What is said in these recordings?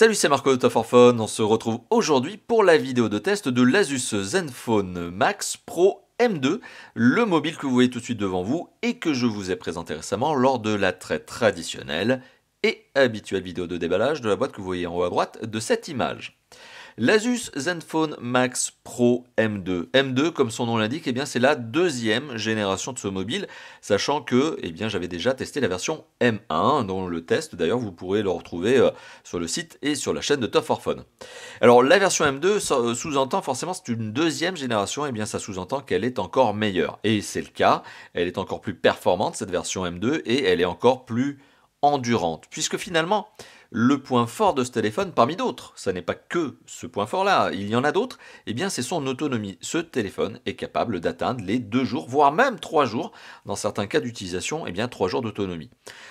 Salut, c'est Marco de Top On se retrouve aujourd'hui pour la vidéo de test de l'Asus Zenfone Max Pro M2, le mobile que vous voyez tout de suite devant vous et que je vous ai présenté récemment lors de la très traditionnelle et habituelle vidéo de déballage de la boîte que vous voyez en haut à droite de cette image. L'Asus Zenfone Max Pro M2. M2, comme son nom l'indique, eh bien c'est la deuxième génération de ce mobile, sachant que eh j'avais déjà testé la version M1, dont le test d'ailleurs vous pourrez le retrouver euh, sur le site et sur la chaîne de Top orphone phone Alors la version M2 euh, sous-entend forcément c'est une deuxième génération, et eh bien ça sous-entend qu'elle est encore meilleure. Et c'est le cas, elle est encore plus performante cette version M2 et elle est encore plus endurante, puisque finalement le point fort de ce téléphone parmi d'autres, ça n'est pas que ce point fort-là, il y en a d'autres, eh bien c'est son autonomie. Ce téléphone est capable d'atteindre les deux jours, voire même trois jours, dans certains cas d'utilisation, eh bien trois jours d'autonomie.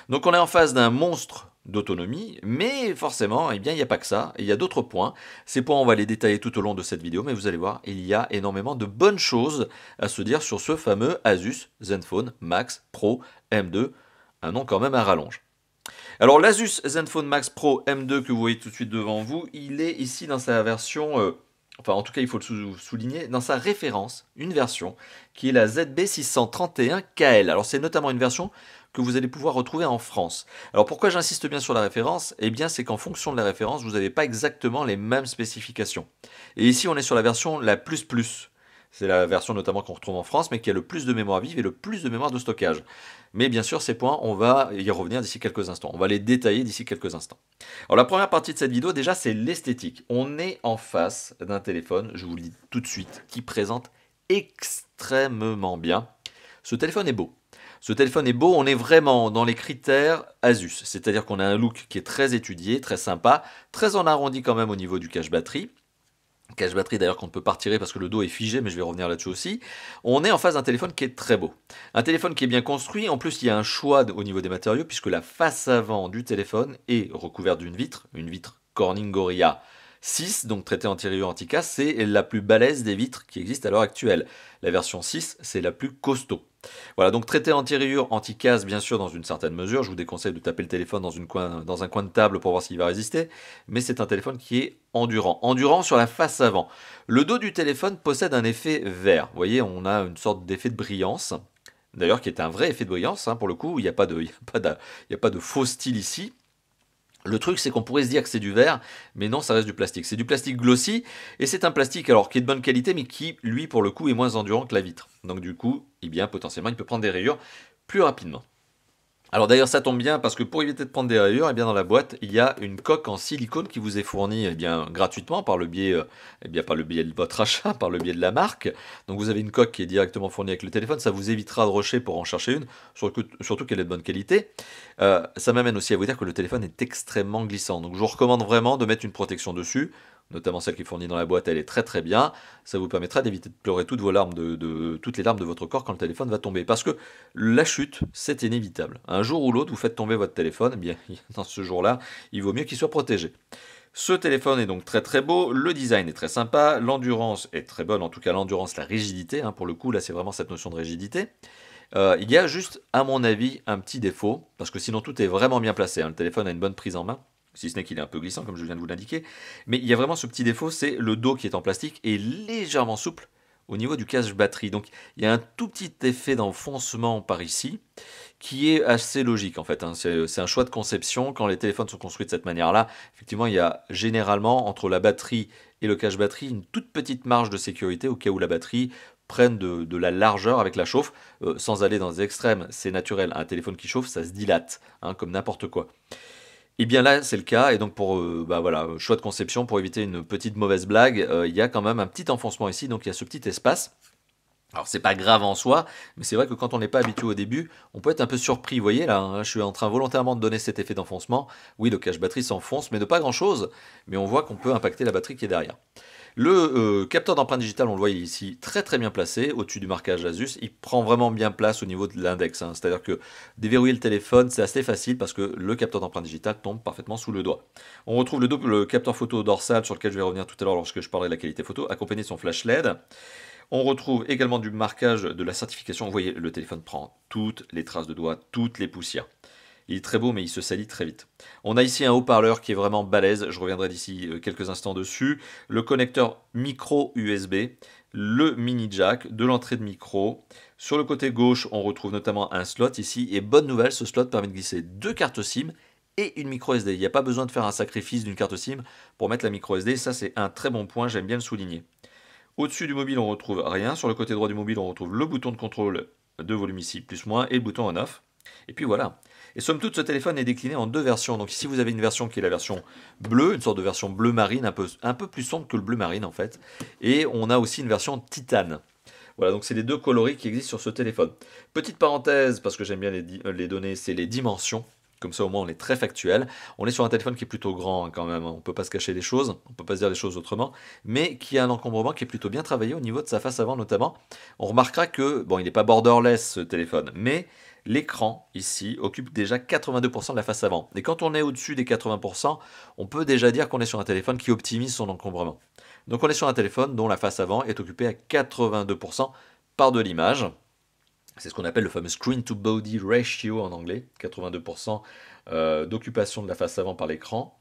Donc on est en face d'un monstre d'autonomie, mais forcément, eh bien, il n'y a pas que ça, il y a d'autres points. Ces points, on va les détailler tout au long de cette vidéo, mais vous allez voir, il y a énormément de bonnes choses à se dire sur ce fameux Asus ZenFone Max Pro M2, un nom quand même à rallonge. Alors l'Asus Zenfone Max Pro M2 que vous voyez tout de suite devant vous, il est ici dans sa version, euh, enfin en tout cas il faut le souligner, dans sa référence, une version qui est la ZB631KL. Alors c'est notamment une version que vous allez pouvoir retrouver en France. Alors pourquoi j'insiste bien sur la référence Eh bien c'est qu'en fonction de la référence, vous n'avez pas exactement les mêmes spécifications. Et ici on est sur la version la plus plus. C'est la version notamment qu'on retrouve en France, mais qui a le plus de mémoire vive et le plus de mémoire de stockage. Mais bien sûr, ces points, on va y revenir d'ici quelques instants. On va les détailler d'ici quelques instants. Alors la première partie de cette vidéo, déjà, c'est l'esthétique. On est en face d'un téléphone, je vous le dis tout de suite, qui présente extrêmement bien. Ce téléphone est beau. Ce téléphone est beau, on est vraiment dans les critères Asus, c'est-à-dire qu'on a un look qui est très étudié, très sympa, très en arrondi quand même au niveau du cache batterie. Cache batterie d'ailleurs qu'on ne peut pas retirer parce que le dos est figé, mais je vais revenir là-dessus aussi. On est en face d'un téléphone qui est très beau. Un téléphone qui est bien construit. En plus, il y a un choix au niveau des matériaux puisque la face avant du téléphone est recouverte d'une vitre, une vitre Corning Gorilla 6, donc traité antérieur antica, c'est la plus balèze des vitres qui existe à l'heure actuelle. La version 6, c'est la plus costaud. Voilà, donc traité antérieur anti bien sûr, dans une certaine mesure. Je vous déconseille de taper le téléphone dans, un coin de table pour voir s'il va résister, mais c'est un téléphone qui est endurant. Endurant sur la face avant. Le dos du téléphone possède un effet vert. Vous voyez, on a une sorte d'effet de brillance, d'ailleurs qui est un vrai effet de brillance, hein, pour le coup, il n'y a, pas de, il y a, pas a pas de faux style ici. Le truc, c'est qu'on pourrait se dire que c'est du verre, mais non, ça reste du plastique. C'est du plastique glossy, et c'est un plastique alors qui est de bonne qualité, mais qui, lui, pour le coup, est moins endurant que la vitre. Donc du coup, eh bien, potentiellement, il peut prendre des rayures plus rapidement. Alors d'ailleurs ça tombe bien parce que pour éviter de prendre des rayures, et eh bien dans la boîte il y a une coque en silicone qui vous est fournie eh bien, gratuitement par le biais, euh, eh bien, par le biais de votre achat, par le biais de la marque. Donc vous avez une coque qui est directement fournie avec le téléphone, ça vous évitera de rusher pour en chercher une, surtout qu'elle est de bonne qualité. Euh, ça m'amène aussi à vous dire que le téléphone est extrêmement glissant, donc je vous recommande vraiment de mettre une protection dessus notamment celle qui est fournie dans la boîte, elle est très très bien. Ça vous permettra d'éviter de pleurer toutes vos larmes, de, toutes les larmes de votre corps quand le téléphone va tomber. Parce que la chute, c'est inévitable. Un jour ou l'autre, vous faites tomber votre téléphone, eh bien dans ce jour-là, il vaut mieux qu'il soit protégé. Ce téléphone est donc très très beau, le design est très sympa, l'endurance est très bonne, en tout cas l'endurance, la rigidité, hein, pour le coup là c'est vraiment cette notion de rigidité. Euh, il y a juste, à mon avis, un petit défaut, parce que sinon tout est vraiment bien placé. Hein. Le téléphone a une bonne prise en main si ce n'est qu'il est un peu glissant, comme je viens de vous l'indiquer. Mais il y a vraiment ce petit défaut, c'est le dos qui est en plastique et légèrement souple au niveau du cache batterie. Donc il y a un tout petit effet d'enfoncement par ici qui est assez logique en fait. Hein. C'est un choix de conception. Quand les téléphones sont construits de cette manière-là, effectivement, il y a généralement entre la batterie et le cache batterie une toute petite marge de sécurité au cas où la batterie prenne de, la largeur avec la chauffe, euh, sans aller dans les extrêmes. C'est naturel. Un téléphone qui chauffe, ça se dilate, hein, comme n'importe quoi. Et eh bien là, c'est le cas. Et donc, pour euh, bah voilà, choix de conception, pour éviter une petite mauvaise blague, euh, il y a quand même un petit enfoncement ici. Donc, il y a ce petit espace. Alors c'est pas grave en soi, mais c'est vrai que quand on n'est pas habitué au début, on peut être un peu surpris. Vous voyez là, hein, je suis en train volontairement de donner cet effet d'enfoncement. Oui, le cache batterie s'enfonce, mais de pas grand chose. Mais on voit qu'on peut impacter la batterie qui est derrière. Le euh, capteur d'empreinte digitale, on le voit ici, très très bien placé au-dessus du marquage Asus. Il prend vraiment bien place au niveau de l'index. Hein. C'est-à-dire que déverrouiller le téléphone, c'est assez facile parce que le capteur d'empreinte digitale tombe parfaitement sous le doigt. On retrouve le, double, le capteur photo dorsal sur lequel je vais revenir tout à l'heure lorsque je parlerai de la qualité photo, accompagné de son flash LED. On retrouve également du marquage de la certification. Vous voyez, le téléphone prend toutes les traces de doigts, toutes les poussières. Il est très beau, mais il se salit très vite. On a ici un haut-parleur qui est vraiment balèze. Je reviendrai d'ici euh, quelques instants dessus. Le connecteur micro USB, le mini jack de l'entrée de micro. Sur le côté gauche, on retrouve notamment un slot ici. Et bonne nouvelle, ce slot permet de glisser deux cartes SIM et une micro SD. Il n'y a pas besoin de faire un sacrifice d'une carte SIM pour mettre la micro SD. Ça, c'est un très bon point. J'aime bien le souligner. Au-dessus du mobile, on retrouve rien. Sur le côté droit du mobile, on retrouve le bouton de contrôle de volume ici, plus moins, et le bouton on off. Et puis voilà, et somme toute, ce téléphone est décliné en deux versions. Donc ici, vous avez une version qui est la version bleue, une sorte de version bleu marine, un peu, plus sombre que le bleu marine en fait. Et on a aussi une version titane. Voilà, donc c'est les deux coloris qui existent sur ce téléphone. Petite parenthèse, parce que j'aime bien les, euh, données, c'est les dimensions. Comme ça, au moins, on est très factuel. On est sur un téléphone qui est plutôt grand hein, quand même. Hein. On ne peut pas se cacher les choses, on ne peut pas se dire les choses autrement, mais qui a un encombrement qui est plutôt bien travaillé au niveau de sa face avant notamment. On remarquera que, bon, il n'est pas borderless ce téléphone, mais l'écran ici occupe déjà 82% de la face avant. Et quand on est au-dessus des 80%, on peut déjà dire qu'on est sur un téléphone qui optimise son encombrement. Donc on est sur un téléphone dont la face avant est occupée à 82% par de l'image. C'est ce qu'on appelle le fameux screen to body ratio en anglais, 82% euh, d'occupation de la face avant par l'écran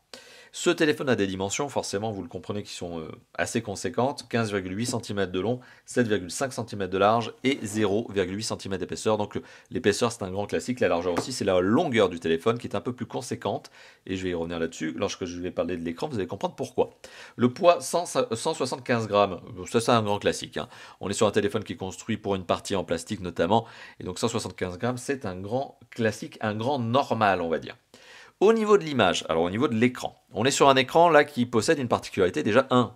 ce téléphone a des dimensions, forcément, vous le comprenez, qui sont euh, assez conséquentes 15,8 cm de long, 7,5 cm de large et 0,8 cm d'épaisseur. Donc, l'épaisseur, c'est un grand classique. La largeur aussi, c'est la longueur du téléphone qui est un peu plus conséquente. Et je vais y revenir là-dessus. Lorsque je vais parler de l'écran, vous allez comprendre pourquoi. Le poids 175 grammes, ça, c'est un grand classique. Hein. On est sur un téléphone qui est construit pour une partie en plastique notamment. Et donc, 175 grammes, c'est un grand classique, un grand normal, on va dire. Au niveau de l'image, alors au niveau de l'écran, on est sur un écran là qui possède une particularité déjà 1.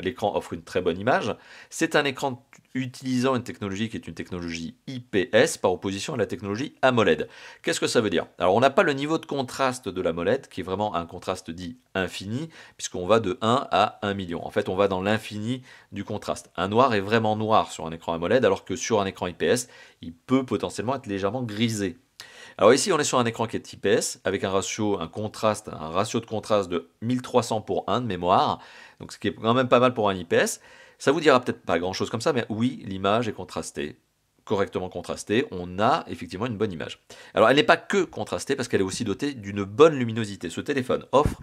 L'écran offre une très bonne image. C'est un écran utilisant une technologie qui est une technologie IPS par opposition à la technologie AMOLED. Qu'est-ce que ça veut dire Alors on n'a pas le niveau de contraste de l'AMOLED qui est vraiment un contraste dit infini puisqu'on va de 1 à 1 million. En fait on va dans l'infini du contraste. Un noir est vraiment noir sur un écran AMOLED alors que sur un écran IPS il peut potentiellement être légèrement grisé alors ici, on est sur un écran qui est IPS avec un ratio, un contraste, un ratio de contraste de 1300 pour 1 de mémoire. Donc ce qui est quand même pas mal pour un IPS. Ça vous dira peut-être pas grand-chose comme ça, mais oui, l'image est contrastée correctement contrastée, on a effectivement une bonne image. Alors elle n'est pas que contrastée parce qu'elle est aussi dotée d'une bonne luminosité. Ce téléphone offre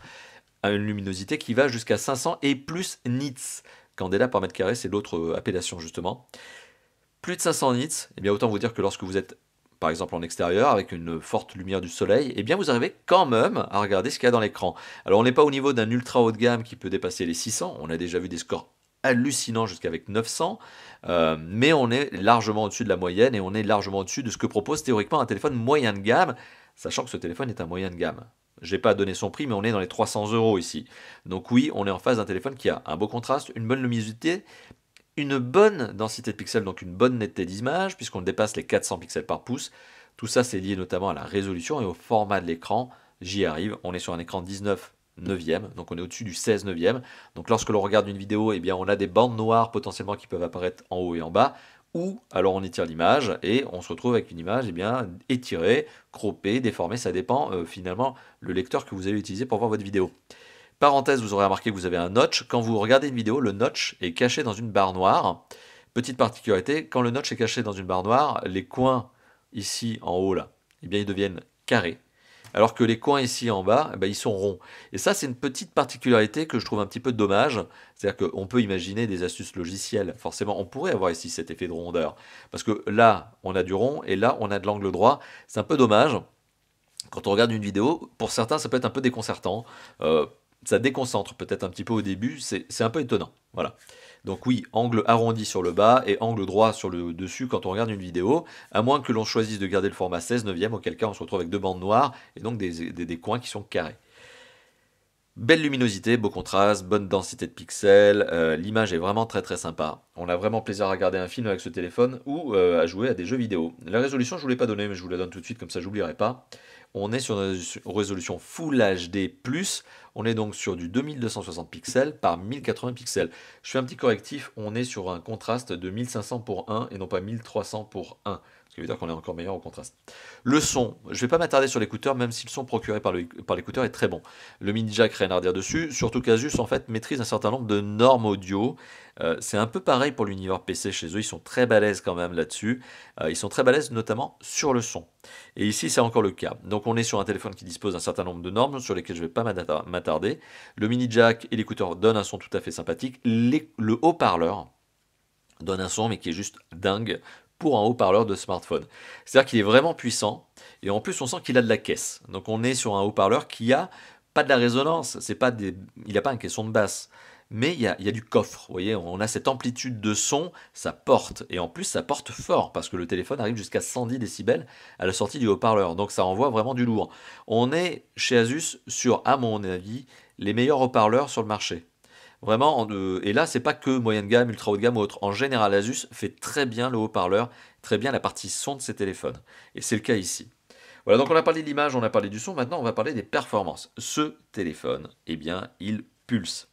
une luminosité qui va jusqu'à 500 et plus nits. Candela par mètre carré, c'est l'autre euh, appellation justement. Plus de 500 nits, eh bien autant vous dire que lorsque vous êtes par exemple en extérieur, avec une forte lumière du soleil, et eh bien vous arrivez quand même à regarder ce qu'il y a dans l'écran. Alors on n'est pas au niveau d'un ultra haut de gamme qui peut dépasser les 600, on a déjà vu des scores hallucinants jusqu'avec 900, euh, mais on est largement au-dessus de la moyenne et on est largement au-dessus de ce que propose théoriquement un téléphone moyen de gamme, sachant que ce téléphone est un moyen de gamme. J'ai pas donné son prix, mais on est dans les 300 euros ici. Donc oui, on est en face d'un téléphone qui a un beau contraste, une bonne luminosité, une bonne densité de pixels, donc une bonne netteté d'image, puisqu'on dépasse les 400 pixels par pouce. Tout ça, c'est lié notamment à la résolution et au format de l'écran. J'y arrive, on est sur un écran 19 9e, donc on est au-dessus du 16 9e. Donc lorsque l'on regarde une vidéo, eh bien on a des bandes noires potentiellement qui peuvent apparaître en haut et en bas, ou alors on étire l'image et on se retrouve avec une image eh bien, étirée, croppée, déformée, ça dépend euh, finalement le lecteur que vous allez utiliser pour voir votre vidéo. Parenthèse, vous aurez remarqué que vous avez un notch. Quand vous regardez une vidéo, le notch est caché dans une barre noire. Petite particularité, quand le notch est caché dans une barre noire, les coins ici en haut là, eh bien ils deviennent carrés. Alors que les coins ici en bas, eh ils sont ronds. Et ça, c'est une petite particularité que je trouve un petit peu dommage. C'est-à-dire qu'on peut imaginer des astuces logicielles. Forcément, on pourrait avoir ici cet effet de rondeur. Parce que là, on a du rond et là, on a de l'angle droit. C'est un peu dommage quand on regarde une vidéo, pour certains, ça peut être un peu déconcertant. Euh, ça déconcentre peut-être un petit peu au début, c'est un peu étonnant. Voilà. Donc oui, angle arrondi sur le bas et angle droit sur le dessus quand on regarde une vidéo, à moins que l'on choisisse de garder le format 16 neuvième, auquel cas on se retrouve avec deux bandes noires et donc des, coins qui sont carrés. Belle luminosité, beau contraste, bonne densité de pixels, euh, l'image est vraiment très très sympa. On a vraiment plaisir à regarder un film avec ce téléphone ou euh, à jouer à des jeux vidéo. La résolution je ne vous l'ai pas donnée mais je vous la donne tout de suite comme ça j'oublierai pas. On est sur une résolution Full HD+, on est donc sur du 2260 pixels par 1080 pixels. Je fais un petit correctif, on est sur un contraste de 1500 pour 1 et non pas 1300 pour 1 qui dire qu'on est encore meilleur au contraste. Le son, je ne vais pas m'attarder sur l'écouteur, même si le son procuré par l'écouteur est très bon. Le mini jack, rien à dessus. Surtout qu'Asus, en fait, maîtrise un certain nombre de normes audio. Euh, c'est un peu pareil pour l'univers PC chez eux, ils sont très balèzes quand même là-dessus. Euh, ils sont très balèzes notamment sur le son. Et ici, c'est encore le cas. Donc on est sur un téléphone qui dispose d'un certain nombre de normes sur lesquelles je ne vais pas m'attarder. Le mini jack et l'écouteur donnent un son tout à fait sympathique. le haut-parleur donne un son mais qui est juste dingue pour un haut-parleur de smartphone. C'est-à-dire qu'il est vraiment puissant et en plus on sent qu'il a de la caisse. Donc on est sur un haut-parleur qui a pas de la résonance, c'est pas des... il n'a pas un caisson de basse, mais il y, a, il y a, du coffre. Vous voyez, on a cette amplitude de son, ça porte et en plus ça porte fort parce que le téléphone arrive jusqu'à 110 décibels à la sortie du haut-parleur, donc ça envoie vraiment du lourd. On est chez Asus sur, à mon avis, les meilleurs haut-parleurs sur le marché. Vraiment, et là, c'est pas que moyenne gamme, ultra haut de gamme ou autre. En général, Asus fait très bien le haut-parleur, très bien la partie son de ses téléphones. Et c'est le cas ici. Voilà, donc on a parlé de l'image, on a parlé du son, maintenant on va parler des performances. Ce téléphone, eh bien, il pulse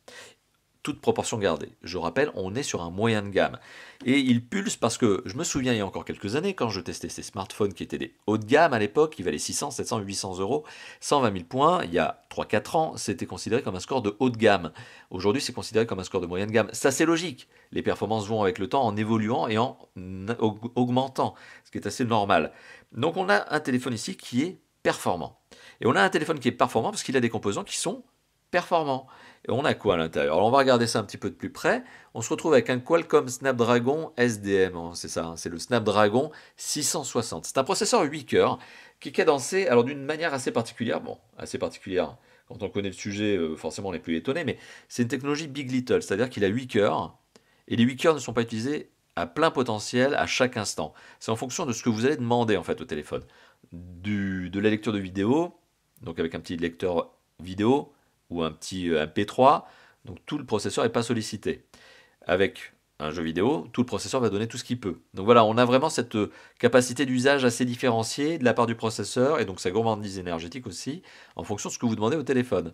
toute proportion gardée. Je rappelle, on est sur un moyen de gamme. Et il pulse parce que je me souviens il y a encore quelques années, quand je testais ces smartphones qui étaient des hauts de gamme à l'époque, qui valaient 600, 700, 800 euros, 120 000 points, il y a 3-4 ans, c'était considéré comme un score de haut de gamme. Aujourd'hui, c'est considéré comme un score de moyen de gamme. Ça, c'est logique. Les performances vont avec le temps en évoluant et en augmentant, ce qui est assez normal. Donc, on a un téléphone ici qui est performant. Et on a un téléphone qui est performant parce qu'il a des composants qui sont performants on a quoi à l'intérieur Alors on va regarder ça un petit peu de plus près. On se retrouve avec un Qualcomm Snapdragon SDM, hein, c'est ça, hein, c'est le Snapdragon 660. C'est un processeur 8 cœurs qui est cadencé alors d'une manière assez particulière, bon, assez particulière. Quand on connaît le sujet, euh, forcément on est plus étonné, mais c'est une technologie Big Little, c'est-à-dire qu'il a 8 cœurs, et les 8 cœurs ne sont pas utilisés à plein potentiel à chaque instant. C'est en fonction de ce que vous allez demander en fait au téléphone. de la lecture de vidéo, donc avec un petit lecteur vidéo, ou un petit euh, un P3, donc tout le processeur n'est pas sollicité. Avec un jeu vidéo, tout le processeur va donner tout ce qu'il peut. Donc voilà, on a vraiment cette euh, capacité d'usage assez différenciée de la part du processeur et donc sa gourmandise énergétique aussi, en fonction de ce que vous demandez au téléphone.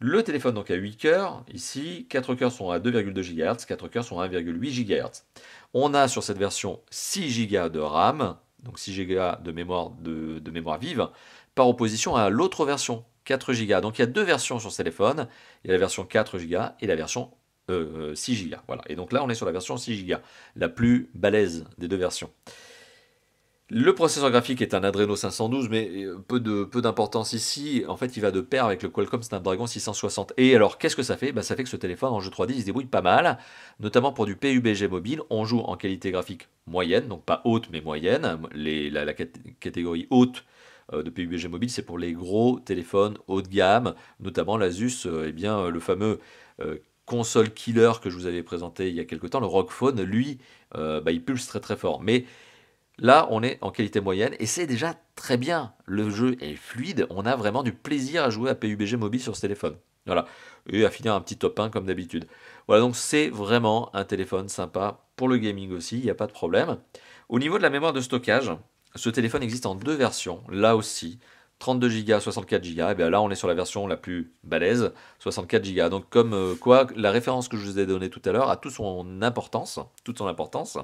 Le téléphone donc a 8 cœurs, ici 4 cœurs sont à 2,2 GHz, 4 cœurs sont à 1,8 GHz. On a sur cette version 6 Go de RAM, donc 6 Go de mémoire, de, de mémoire vive, par opposition à l'autre version 4 Go. Donc il y a deux versions sur ce téléphone. Il y a la version 4 Go et la version 6 euh, Go. Voilà. Et donc là, on est sur la version 6 Go, la plus balaise des deux versions. Le processeur graphique est un Adreno 512, mais euh, peu d'importance peu ici. En fait, il va de pair avec le Qualcomm Snapdragon 660. Et alors, qu'est-ce que ça fait bah, Ça fait que ce téléphone en jeu 3D, il se débrouille pas mal, notamment pour du PUBG mobile. On joue en qualité graphique moyenne, donc pas haute, mais moyenne. la catégorie haute, euh, de PUBG Mobile, c'est pour les gros téléphones haut de gamme, notamment l'Asus, et euh, eh bien, euh, le fameux console killer que je vous avais présenté il y a quelque temps, le ROG Phone, lui, bah, il pulse très très fort. Mais là, on est en qualité moyenne et c'est déjà très bien. Le jeu est fluide, on a vraiment du plaisir à jouer à PUBG Mobile sur ce téléphone. Voilà. Et à finir un petit top 1 comme d'habitude. Voilà, donc c'est vraiment un téléphone sympa pour le gaming aussi, il n'y a pas de problème. Au niveau de la mémoire de stockage, ce téléphone existe en deux versions, là aussi. 32 Go, 64 Go, et bien là on est sur la version la plus balèze, 64 Go. Donc comme euh, quoi la référence que je vous ai donnée tout à l'heure a toute son importance, toute son importance,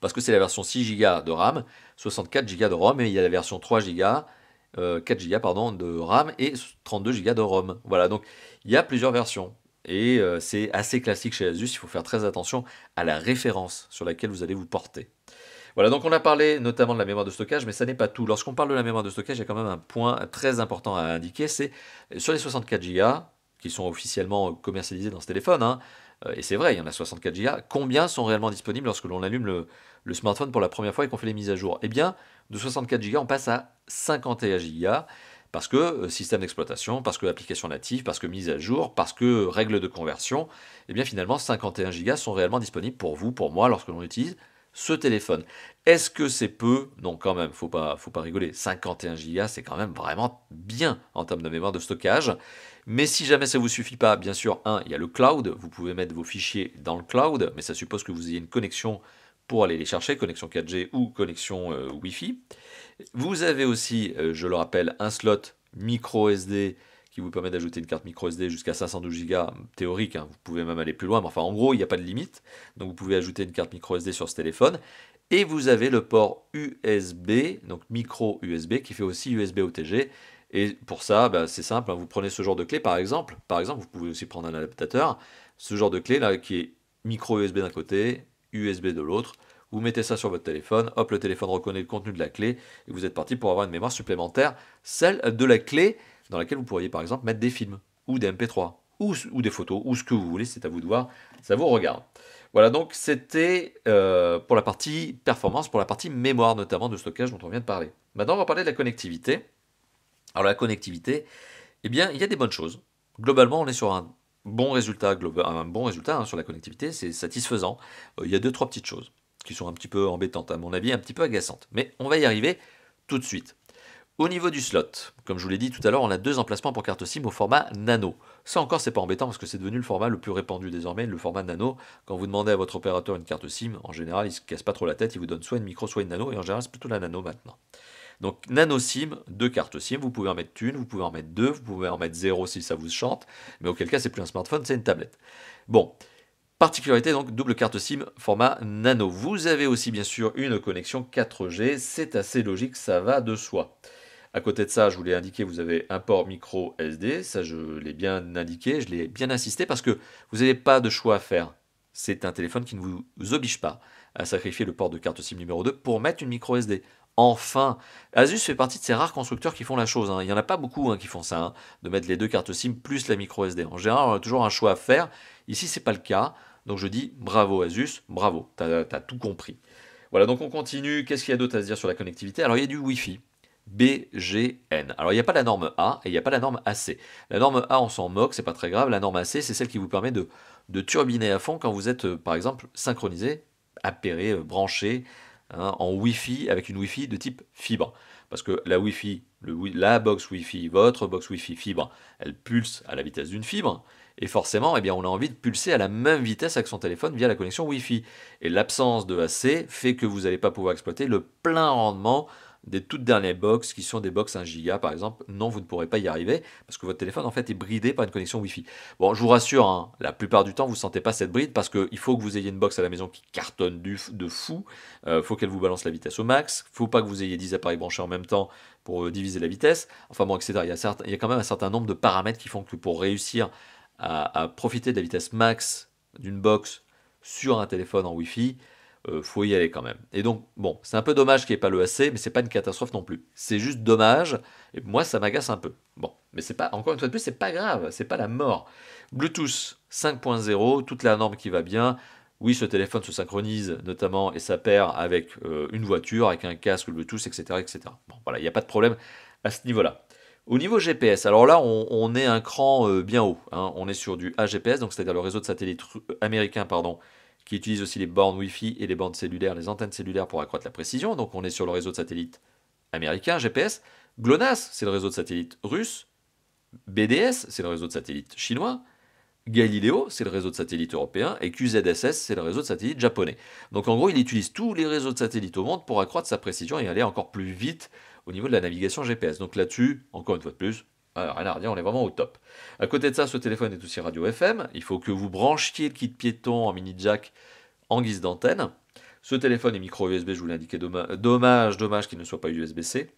parce que c'est la version 6 Go de RAM, 64 Go de ROM, et il y a la version 3 Go, 4 Go pardon, de RAM et 32 Go de ROM. Voilà, donc il y a plusieurs versions. Et euh, c'est assez classique chez Asus, il faut faire très attention à la référence sur laquelle vous allez vous porter. Voilà, donc on a parlé notamment de la mémoire de stockage, mais ça n'est pas tout. Lorsqu'on parle de la mémoire de stockage, il y a quand même un point très important à indiquer, c'est euh, sur les 64 Go, qui sont officiellement commercialisés dans ce téléphone, hein, euh, et c'est vrai, il y en a 64 Go, combien sont réellement disponibles lorsque l'on allume le, smartphone pour la première fois et qu'on fait les mises à jour Eh bien, de 64 Go, on passe à 51 Go parce que euh, système d'exploitation, parce que application native, parce que mise à jour, parce que règles de conversion, et eh bien finalement 51 Go sont réellement disponibles pour vous, pour moi, lorsque l'on utilise ce téléphone. Est-ce que c'est peu Non, quand même, faut pas, faut pas rigoler. 51 Go, c'est quand même vraiment bien en termes de mémoire de stockage. Mais si jamais ça vous suffit pas, bien sûr, un, il y a le cloud. Vous pouvez mettre vos fichiers dans le cloud, mais ça suppose que vous ayez une connexion pour aller les chercher, connexion 4G ou connexion euh, Wi-Fi. Vous avez aussi, euh, je le rappelle, un slot micro SD qui vous permet d'ajouter une carte micro SD jusqu'à 512 Go théorique, hein, vous pouvez même aller plus loin, mais enfin en gros il n'y a pas de limite, donc vous pouvez ajouter une carte micro SD sur ce téléphone, et vous avez le port USB, donc micro USB, qui fait aussi USB OTG, et pour ça bah, c'est simple, hein, vous prenez ce genre de clé par exemple, par exemple vous pouvez aussi prendre un adaptateur, ce genre de clé là qui est micro USB d'un côté, USB de l'autre, vous mettez ça sur votre téléphone, hop, le téléphone reconnaît le contenu de la clé, et vous êtes parti pour avoir une mémoire supplémentaire, celle de la clé dans laquelle vous pourriez par exemple mettre des films ou des MP3 ou, des photos ou ce que vous voulez, c'est à vous de voir, ça vous regarde. Voilà donc c'était euh, pour la partie performance, pour la partie mémoire notamment de stockage dont on vient de parler. Maintenant on va parler de la connectivité. Alors la connectivité, eh bien il y a des bonnes choses. Globalement on est sur un bon résultat, un bon résultat hein, sur la connectivité, c'est satisfaisant. Euh, il y a deux, trois petites choses qui sont un petit peu embêtantes, à mon avis, un petit peu agaçantes. Mais on va y arriver tout de suite. Au niveau du slot, comme je vous l'ai dit tout à l'heure, on a deux emplacements pour carte SIM au format nano. Ça encore, c'est pas embêtant parce que c'est devenu le format le plus répandu désormais, le format nano. Quand vous demandez à votre opérateur une carte SIM, en général, il se casse pas trop la tête, il vous donne soit une micro, soit une nano, et en général, c'est plutôt la nano maintenant. Donc nano SIM, deux cartes SIM, vous pouvez en mettre une, vous pouvez en mettre deux, vous pouvez en mettre zéro si ça vous chante, mais auquel cas, c'est plus un smartphone, c'est une tablette. Bon. Particularité donc double carte SIM format nano. Vous avez aussi bien sûr une connexion 4G, c'est assez logique, ça va de soi. À côté de ça, je vous l'ai indiqué, vous avez un port micro SD. Ça, je l'ai bien indiqué, je l'ai bien insisté parce que vous n'avez pas de choix à faire. C'est un téléphone qui ne vous oblige pas à sacrifier le port de carte SIM numéro 2 pour mettre une micro SD. Enfin, Asus fait partie de ces rares constructeurs qui font la chose. Hein. Il n'y en a pas beaucoup hein, qui font ça, hein, de mettre les deux cartes SIM plus la micro SD. En général, on a toujours un choix à faire. Ici, c'est pas le cas. Donc je dis bravo Asus, bravo, tu as tout compris. Voilà, donc on continue. Qu'est-ce qu'il y a d'autre à se dire sur la connectivité Alors il y a du Wi-Fi. BGN. Alors il n'y a pas la norme A et il n'y a pas la norme AC. La norme A, on s'en moque, c'est pas très grave. La norme AC, c'est celle qui vous permet de, turbiner à fond quand vous êtes, euh, par exemple, synchronisé, appairé, euh, branché hein, en Wi-Fi avec une Wi-Fi de type fibre. Parce que la Wi-Fi, le, la box Wi-Fi, votre box Wi-Fi fibre, elle pulse à la vitesse d'une fibre. Et forcément, eh bien, on a envie de pulser à la même vitesse avec son téléphone via la connexion Wi-Fi. Et l'absence de AC fait que vous n'allez pas pouvoir exploiter le plein rendement des toutes dernières box qui sont des box 1 giga par exemple, non, vous ne pourrez pas y arriver parce que votre téléphone en fait est bridé par une connexion Wi-Fi. Bon, je vous rassure, hein, la plupart du temps vous ne sentez pas cette bride parce qu'il faut que vous ayez une box à la maison qui cartonne du, de fou, il euh, faut qu'elle vous balance la vitesse au max, il faut pas que vous ayez 10 appareils branchés en même temps pour euh, diviser la vitesse, enfin bon, etc. Il y, a il y a quand même un certain nombre de paramètres qui font que pour réussir à, à profiter de la vitesse max d'une box sur un téléphone en Wi-Fi, il euh, faut y aller quand même. Et donc, bon, c'est un peu dommage qu'il n'y ait pas le AC, mais c'est pas une catastrophe non plus. C'est juste dommage, et moi ça m'agace un peu. Bon, mais c'est pas, encore une fois de plus, c'est pas grave, c'est pas la mort. Bluetooth 5.0, toute la norme qui va bien. Oui, ce téléphone se synchronise notamment et ça perd avec euh, une voiture, avec un casque Bluetooth, etc. etc. Bon, voilà, il n'y a pas de problème à ce niveau-là. Au niveau GPS, alors là, on, est un cran euh, bien haut. Hein. On est sur du AGPS, donc c'est-à-dire le réseau de satellites américains, pardon, qui utilise aussi les bornes Wi-Fi et les bornes cellulaires, les antennes cellulaires pour accroître la précision. Donc on est sur le réseau de satellites américain, GPS. GLONASS, c'est le réseau de satellites russe. BDS, c'est le réseau de satellites chinois. Galileo, c'est le réseau de satellites européen, et QZSS, c'est le réseau de satellites japonais. Donc en gros, il utilise tous les réseaux de satellites au monde pour accroître sa précision et aller encore plus vite au niveau de la navigation GPS. Donc là-dessus, encore une fois de plus, rien à redire, on est vraiment au top. À côté de ça, ce téléphone est aussi radio FM. Il faut que vous branchiez le kit piéton en mini jack en guise d'antenne. Ce téléphone est micro USB, je vous l'indiquais, dommage, dommage qu'il ne soit pas USB-C.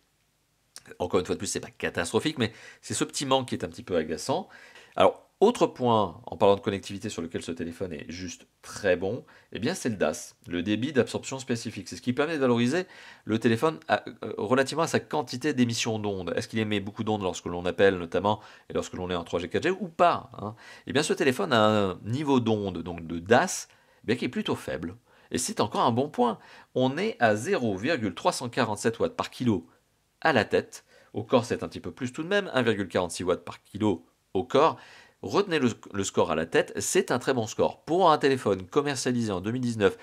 Encore une fois de plus, c'est pas catastrophique, mais c'est ce petit manque qui est un petit peu agaçant. Alors, autre point, en parlant de connectivité sur lequel ce téléphone est juste très bon, eh bien c'est le DAS, le débit d'absorption spécifique. C'est ce qui permet de valoriser le téléphone euh, relativement à sa quantité d'émissions d'ondes. Est-ce qu'il émet beaucoup d'ondes lorsque l'on appelle notamment et lorsque l'on est en 3G, 4G ou pas hein eh bien ce téléphone a un niveau d'ondes, donc de DAS, eh qui est plutôt faible. Et c'est encore un bon point. On est à 0,347 watts par kilo à la tête. Au corps, c'est un petit peu plus tout de même, 1,46 watts par kilo au corps. Retenez le, score à la tête, c'est un très bon score. Pour un téléphone commercialisé en 2019,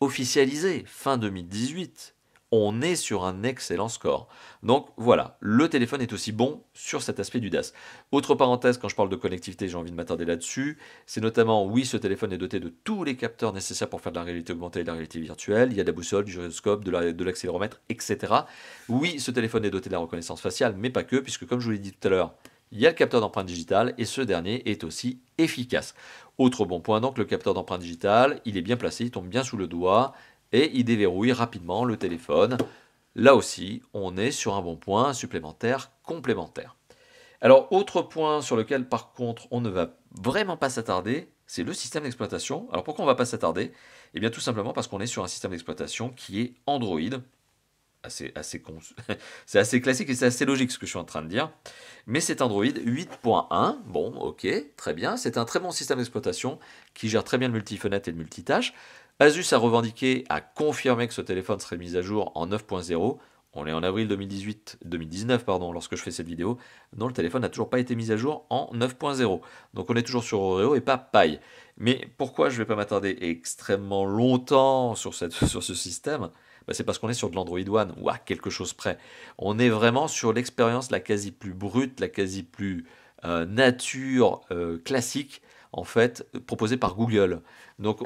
officialisé fin 2018, on est sur un excellent score. Donc voilà, le téléphone est aussi bon sur cet aspect du DAS. Autre parenthèse, quand je parle de connectivité, j'ai envie de m'attarder là-dessus. C'est notamment, oui, ce téléphone est doté de tous les capteurs nécessaires pour faire de la réalité augmentée et de la réalité virtuelle. Il y a de la boussole, du gyroscope, de l'accéléromètre, etc. Oui, ce téléphone est doté de la reconnaissance faciale, mais pas que, puisque comme je vous l'ai dit tout à l'heure, il y a le capteur d'empreinte digitale et ce dernier est aussi efficace. Autre bon point, donc le capteur d'empreinte digitale, il est bien placé, il tombe bien sous le doigt et il déverrouille rapidement le téléphone. Là aussi, on est sur un bon point supplémentaire, complémentaire. Alors, autre point sur lequel par contre on ne va vraiment pas s'attarder, c'est le système d'exploitation. Alors pourquoi on ne va pas s'attarder Eh bien tout simplement parce qu'on est sur un système d'exploitation qui est Android. c'est assez classique et c'est assez logique ce que je suis en train de dire. Mais c'est Android 8.1, bon ok, très bien, c'est un très bon système d'exploitation qui gère très bien le multi-fenêtre et le multitâche. Asus a revendiqué, a confirmé que ce téléphone serait mis à jour en 9.0. On est en avril 2018, 2019 pardon, lorsque je fais cette vidéo. Non, le téléphone n'a toujours pas été mis à jour en 9.0. Donc on est toujours sur Oreo et pas Pi. Mais pourquoi je ne vais pas m'attarder extrêmement longtemps sur ce système bah, c'est parce qu'on est sur de l'Android One ou à quelque chose près. On est vraiment sur l'expérience la quasi plus brute, la quasi plus euh, nature euh, classique en fait proposée par Google. Donc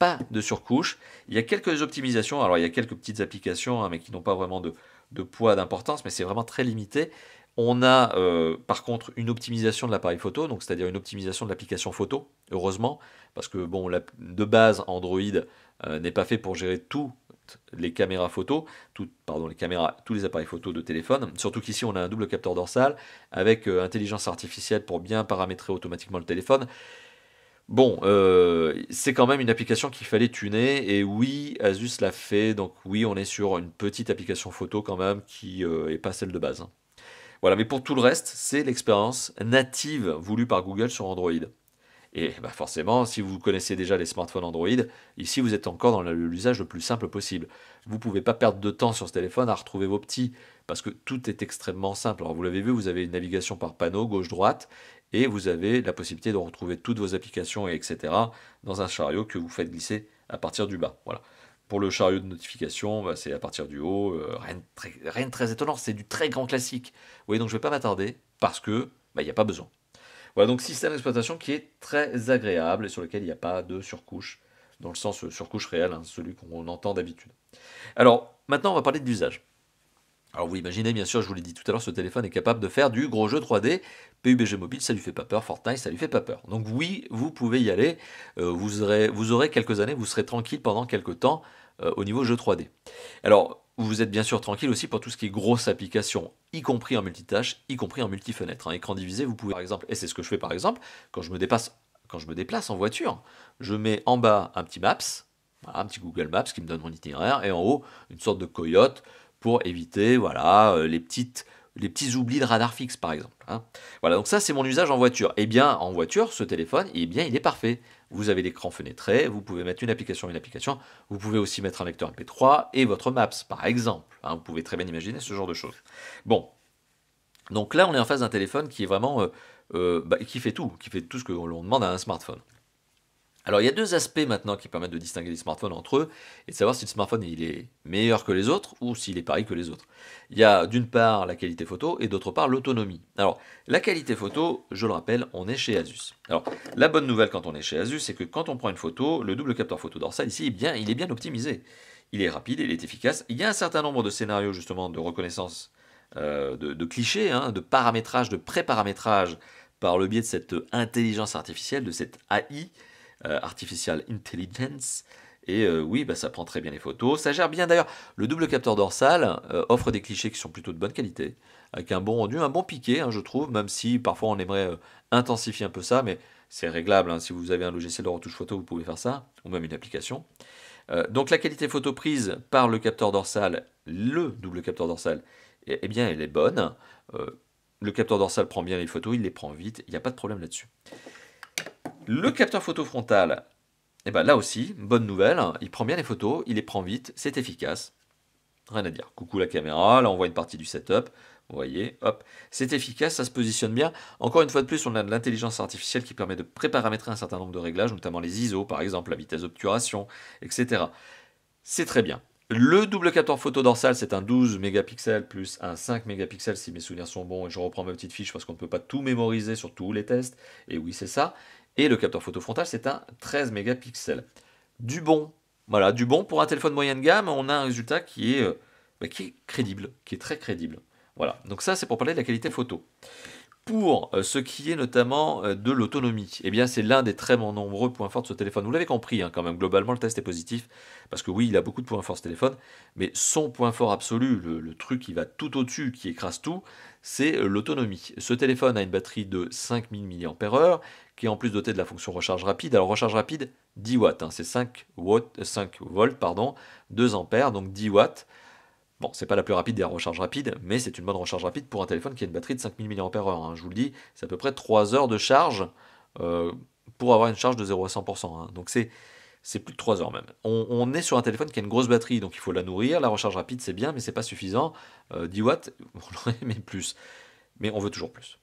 pas de surcouche. Il y a quelques optimisations. Alors il y a quelques petites applications, hein, mais qui n'ont pas vraiment de, poids d'importance, mais c'est vraiment très limité. On a euh, par contre une optimisation de l'appareil photo, donc c'est-à-dire une optimisation de l'application photo, heureusement, parce que bon, de base Android n'est pas fait pour gérer tout les caméras photo, pardon, les caméras, tous les appareils photo de téléphone. Surtout qu'ici, on a un double capteur dorsal avec euh, intelligence artificielle pour bien paramétrer automatiquement le téléphone. Bon, euh, c'est quand même une application qu'il fallait tuner, et oui, Asus l'a fait, donc oui, on est sur une petite application photo quand même qui n'est euh, pas celle de base. Hein. Voilà, mais pour tout le reste, c'est l'expérience native voulue par Google sur Android. Et bah, forcément, si vous connaissez déjà les smartphones Android, ici vous êtes encore dans l'usage le plus simple possible. Vous ne pouvez pas perdre de temps sur ce téléphone à retrouver vos petits, parce que tout est extrêmement simple. Alors vous l'avez vu, vous avez une navigation par panneau, gauche-droite, et vous avez la possibilité de retrouver toutes vos applications, et etc., dans un chariot que vous faites glisser à partir du bas. Voilà. Pour le chariot de notification, bah, c'est à partir du haut, euh, rien, de très, étonnant, c'est du très grand classique. Vous voyez, donc je ne vais pas m'attarder, parce que bah, il n'y a pas besoin. Voilà, donc système d'exploitation qui est très agréable et sur lequel il n'y a pas de surcouche, dans le sens euh, surcouche réel, hein, celui qu'on entend d'habitude. Alors, maintenant, on va parler de l'usage. Alors vous imaginez, bien sûr, je vous l'ai dit tout à l'heure, ce téléphone est capable de faire du gros jeu 3D. PUBG Mobile, ça lui fait pas peur, Fortnite, ça lui fait pas peur. Donc oui, vous pouvez y aller, euh, vous, aurez, vous aurez quelques années, vous serez tranquille pendant quelques temps euh, au niveau jeu 3D. Alors, vous êtes bien sûr tranquille aussi pour tout ce qui est grosse application, y compris en multitâche, y compris en multifenêtre. Un hein. écran divisé, vous pouvez par exemple, et c'est ce que je fais par exemple, quand je me, dépasse, quand je me déplace en voiture, je mets en bas un petit maps, un petit Google Maps qui me donne mon itinéraire, et en haut une sorte de coyote pour éviter voilà, euh, les, petites, les petits oublis de radar fixe par exemple. Hein. Voilà, donc ça c'est mon usage en voiture. et eh bien en voiture, ce téléphone, eh bien il est parfait. Vous avez l'écran fenêtré, vous pouvez mettre une application, une application, vous pouvez aussi mettre un lecteur MP3 et votre Maps, par exemple. Hein. vous pouvez très bien imaginer ce genre de choses. Bon, donc là, on est en face d'un téléphone qui est vraiment... Euh, euh, bah, qui fait tout, qui fait tout ce que l'on demande à un smartphone. Alors il y a deux aspects maintenant qui permettent de distinguer les smartphones entre eux et de savoir si le smartphone il est meilleur que les autres ou s'il est pareil que les autres. Il y a d'une part la qualité photo et d'autre part l'autonomie. Alors la qualité photo, je le rappelle, on est chez Asus. Alors la bonne nouvelle quand on est chez Asus, c'est que quand on prend une photo, le double capteur photo dorsal ici, eh bien, il est bien optimisé. Il est rapide, il est efficace. Il y a un certain nombre de scénarios justement de reconnaissance euh, de, clichés, hein, de paramétrage, de pré-paramétrage par le biais de cette intelligence artificielle, de cette AI euh, artificial Intelligence. Et euh, oui, bah, ça prend très bien les photos. Ça gère bien d'ailleurs. Le double capteur dorsal euh, offre des clichés qui sont plutôt de bonne qualité, avec un bon rendu, un bon piqué, hein, je trouve, même si parfois on aimerait intensifier un peu ça, mais c'est réglable. Hein. Si vous avez un logiciel de retouche photo, vous pouvez faire ça, ou même une application. donc la qualité photo prise par le capteur dorsal, le double capteur dorsal, et eh, eh bien elle est bonne. le capteur dorsal prend bien les photos, il les prend vite, il n'y a pas de problème là-dessus. Le capteur photo frontal, eh ben là aussi, bonne nouvelle, hein. il prend bien les photos, il les prend vite, c'est efficace. Rien à dire. Coucou la caméra, là on voit une partie du setup. Vous voyez, hop, c'est efficace, ça se positionne bien. Encore une fois de plus, on a de l'intelligence artificielle qui permet de préparamétrer un certain nombre de réglages, notamment les ISO par exemple, la vitesse d'obturation, etc. C'est très bien. Le double capteur photo dorsal, c'est un 12 mégapixels plus un 5 mégapixels si mes souvenirs sont bons. Et je reprends ma petite fiche parce qu'on ne peut pas tout mémoriser sur tous les tests. Et oui, c'est ça. Et le capteur photo frontal, c'est un 13 mégapixels. Du bon, voilà, du bon pour un téléphone moyenne gamme, on a un résultat qui est, euh, bah, qui est crédible, qui est très crédible. Voilà, donc ça c'est pour parler de la qualité photo. Pour euh, ce qui est notamment euh, de l'autonomie, eh bien c'est l'un des très nombreux points forts de ce téléphone. Vous l'avez compris, hein, quand même, globalement le test est positif, parce que oui, il a beaucoup de points forts ce téléphone, mais son point fort absolu, le, truc qui va tout au-dessus, qui écrase tout, c'est euh, l'autonomie. Ce téléphone a une batterie de 5000 mAh, qui est en plus dotée de la fonction recharge rapide. Alors recharge rapide, 10 watts, hein, c'est 5, watts, 5 volts, pardon, 2 ampères, donc 10 watts. Bon, c'est pas la plus rapide des recharges rapides, mais c'est une bonne recharge rapide pour un téléphone qui a une batterie de 5000 mAh. Hein. Je vous le dis, c'est à peu près 3 heures de charge euh, pour avoir une charge de 0 à 100%. Hein. Donc c'est c'est plus de 3 heures même. On, est sur un téléphone qui a une grosse batterie, donc il faut la nourrir. La recharge rapide, c'est bien, mais c'est pas suffisant. 10 euh, watts, on aimé plus. Mais on veut toujours plus.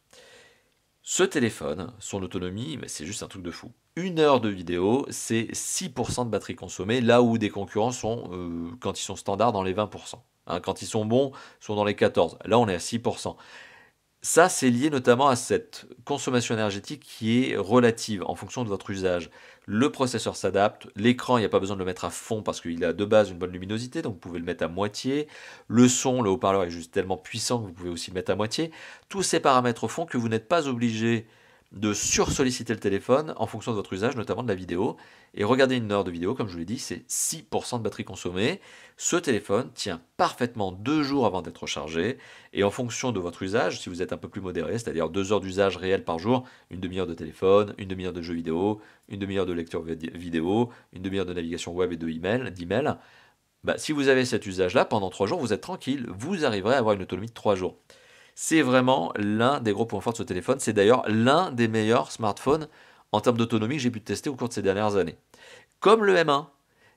Ce téléphone, son autonomie, mais c'est juste un truc de fou. Une heure de vidéo, c'est 6% de batterie consommée, là où des concurrents sont, euh, quand ils sont standards, dans les 20%. Hein, quand ils sont bons, ils sont dans les 14. Là, on est à 6%. Ça, c'est lié notamment à cette consommation énergétique qui est relative en fonction de votre usage. Le processeur s'adapte, l'écran, il n'y a pas besoin de le mettre à fond parce qu'il a de base une bonne luminosité, donc vous pouvez le mettre à moitié. Le son, le haut-parleur est juste tellement puissant que vous pouvez aussi le mettre à moitié. Tous ces paramètres font que vous n'êtes pas obligé de sursolliciter le téléphone en fonction de votre usage, notamment de la vidéo. Et regardez une heure de vidéo, comme je vous l'ai dit, c'est 6% de batterie consommée. Ce téléphone tient parfaitement deux jours avant d'être chargé. Et en fonction de votre usage, si vous êtes un peu plus modéré, c'est-à-dire deux heures d'usage réel par jour, une demi-heure de téléphone, une demi-heure de jeu vidéo, une demi-heure de lecture vidéo, une demi-heure de navigation web et d'email, de bah, mail si vous avez cet usage-là, pendant trois jours, vous êtes tranquille, vous arriverez à avoir une autonomie de trois jours. C'est vraiment l'un des gros points forts de ce téléphone. C'est d'ailleurs l'un des meilleurs smartphones en termes d'autonomie que j'ai pu tester au cours de ces dernières années. Comme le M1,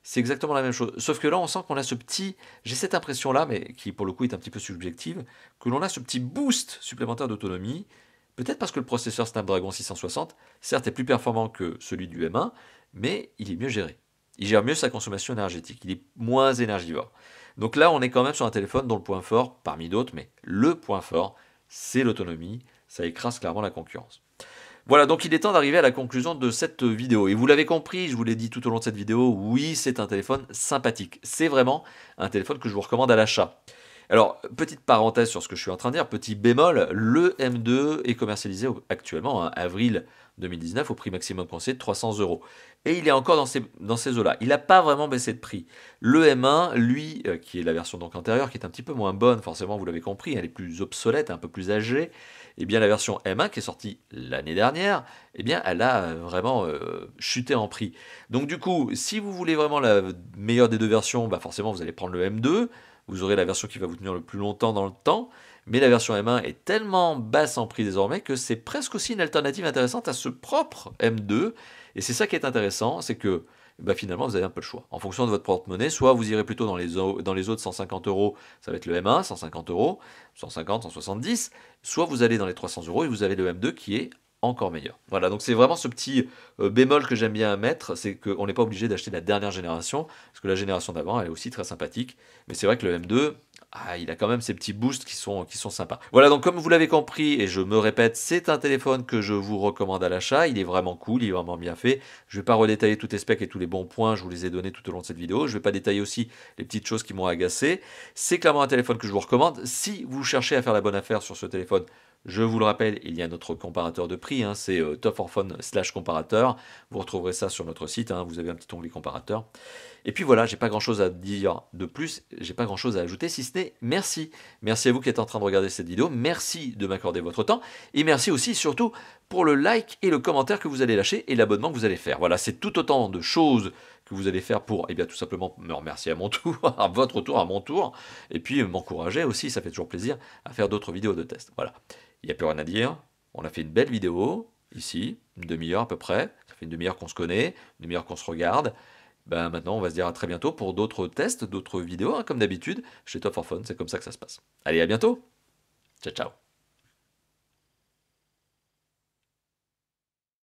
c'est exactement la même chose. Sauf que là, on sent qu'on a ce petit, j'ai cette impression-là, mais qui pour le coup est un petit peu subjective, que l'on a ce petit boost supplémentaire d'autonomie, peut-être parce que le processeur Snapdragon 660, certes, est plus performant que celui du M1, mais il est mieux géré. Il gère mieux sa consommation énergétique, il est moins énergivore. Donc là, on est quand même sur un téléphone dont le point fort, parmi d'autres, mais le point fort, c'est l'autonomie. Ça écrase clairement la concurrence. Voilà, donc il est temps d'arriver à la conclusion de cette vidéo. Et vous l'avez compris, je vous l'ai dit tout au long de cette vidéo, oui, c'est un téléphone sympathique. C'est vraiment un téléphone que je vous recommande à l'achat. Alors, petite parenthèse sur ce que je suis en train de dire, petit bémol, le M2 est commercialisé actuellement, en hein, avril 2019 au prix maximum conseillé de 300 euros. Et il est encore dans ces, dans eaux-là. Il n'a pas vraiment baissé de prix. Le M1, lui, euh, qui est la version donc antérieure, qui est un petit peu moins bonne, forcément, vous l'avez compris, elle est plus obsolète, un peu plus âgée. et eh bien, la version M1, qui est sortie l'année dernière, et eh bien, elle a euh, vraiment euh, chuté en prix. Donc, du coup, si vous voulez vraiment la meilleure des deux versions, bah forcément, vous allez prendre le M2. Vous aurez la version qui va vous tenir le plus longtemps dans le temps mais la version M1 est tellement basse en prix désormais que c'est presque aussi une alternative intéressante à ce propre M2. Et c'est ça qui est intéressant, c'est que bah, finalement, vous avez un peu le choix. En fonction de votre porte-monnaie, soit vous irez plutôt dans les, dans les autres 150 euros, ça va être le M1, 150 euros, 150, 170, soit vous allez dans les 300 euros et vous avez le M2 qui est encore meilleur. Voilà, donc c'est vraiment ce petit euh, bémol que j'aime bien mettre, c'est qu'on n'est pas obligé d'acheter la dernière génération, parce que la génération d'avant, elle est aussi très sympathique, mais c'est vrai que le M2, ah, il a quand même ces petits boosts qui sont, qui sont sympas. Voilà, donc comme vous l'avez compris, et je me répète, c'est un téléphone que je vous recommande à l'achat. Il est vraiment cool, il est vraiment bien fait. Je ne vais pas redétailler tous les specs et tous les bons points, je vous les ai donnés tout au long de cette vidéo. Je ne vais pas détailler aussi les petites choses qui m'ont agacé. C'est clairement un téléphone que je vous recommande. Si vous cherchez à faire la bonne affaire sur ce téléphone, je vous le rappelle, il y a notre comparateur de prix, hein, c'est euh, slash comparateur. Vous retrouverez ça sur notre site, hein, vous avez un petit onglet comparateur. Et puis voilà, j'ai pas grand chose à dire de plus, j'ai pas grand chose à ajouter si ce n'est merci. Merci à vous qui êtes en train de regarder cette vidéo, merci de m'accorder votre temps et merci aussi surtout pour le like et le commentaire que vous allez lâcher et l'abonnement que vous allez faire. Voilà, c'est tout autant de choses que vous allez faire pour, eh bien, tout simplement me remercier à mon tour, à votre tour, à mon tour, et puis euh, m'encourager aussi, ça fait toujours plaisir, à faire d'autres vidéos de test. Voilà il n'y a plus rien à dire. On a fait une belle vidéo, ici, une demi-heure à peu près. Ça fait une demi-heure qu'on se connaît, une demi-heure qu'on se regarde. Ben maintenant, on va se dire à très bientôt pour d'autres tests, d'autres vidéos, hein, comme d'habitude, chez Top for Fun. C'est comme ça que ça se passe. Allez, à bientôt. Ciao, ciao.